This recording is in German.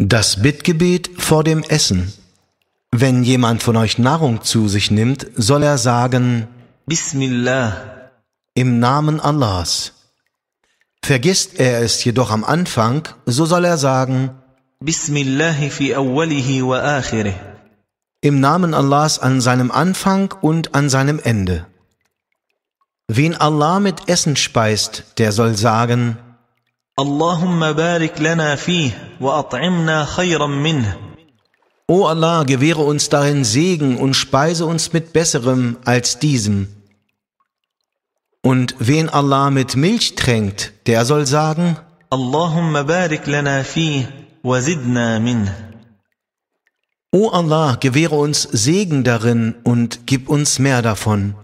Das Bittgebet vor dem Essen. Wenn jemand von euch Nahrung zu sich nimmt, soll er sagen, Bismillah, im Namen Allahs. Vergisst er es jedoch am Anfang, so soll er sagen, Bismillah fi awwalihi wa akhirih. Im Namen Allahs an seinem Anfang und an seinem Ende. Wen Allah mit Essen speist, der soll sagen, Allahumma barik lana fih O Allah, gewähre uns darin Segen und speise uns mit Besserem als diesem. Und wen Allah mit Milch tränkt, der soll sagen, Allahumma barik lana fi wa zidna min. O Allah, gewähre uns Segen darin und gib uns mehr davon.